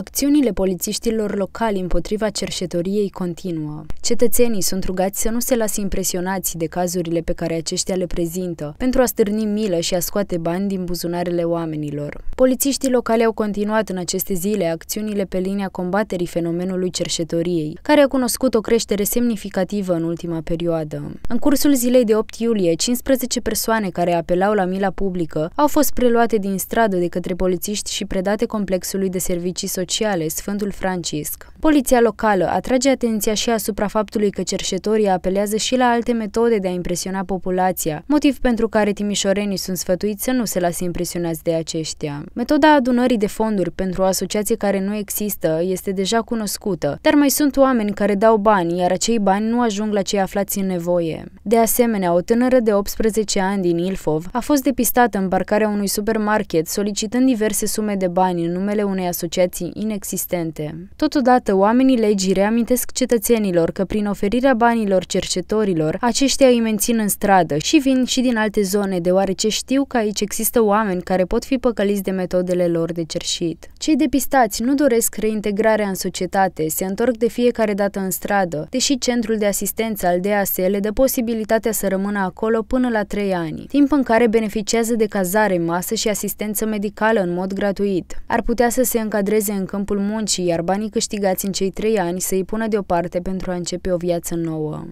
Acțiunile polițiștilor locali împotriva cerșetoriei continuă. Cetățenii sunt rugați să nu se lase impresionați de cazurile pe care aceștia le prezintă, pentru a stârni milă și a scoate bani din buzunarele oamenilor. Polițiștii locali au continuat în aceste zile acțiunile pe linia combaterii fenomenului cerșetoriei, care a cunoscut o creștere semnificativă în ultima perioadă. În cursul zilei de 8 iulie, 15 persoane care apelau la mila publică au fost preluate din stradă de către polițiști și predate complexului de servicii sociale sociale, Sfântul Francisc. Poliția locală atrage atenția și asupra faptului că cerșetorii apelează și la alte metode de a impresiona populația, motiv pentru care timișorenii sunt sfătuiți să nu se lase impresionați de aceștia. Metoda adunării de fonduri pentru o asociație care nu există este deja cunoscută, dar mai sunt oameni care dau bani, iar acei bani nu ajung la cei aflați în nevoie. De asemenea, o tânără de 18 ani din Ilfov a fost depistată în parcarea unui supermarket solicitând diverse sume de bani în numele unei asociații inexistente. Totodată, oamenii legii reamintesc cetățenilor că prin oferirea banilor cercetorilor, aceștia îi mențin în stradă și vin și din alte zone, deoarece știu că aici există oameni care pot fi păcăliți de metodele lor de cerșit. Cei depistați nu doresc reintegrarea în societate, se întorc de fiecare dată în stradă, deși centrul de asistență al DAS le dă posibilitatea să rămână acolo până la 3 ani, timp în care beneficiază de cazare, masă și asistență medicală în mod gratuit. Ar putea să se încadreze în câmpul muncii, iar banii câștigați în cei trei ani să-i pună deoparte pentru a începe o viață nouă.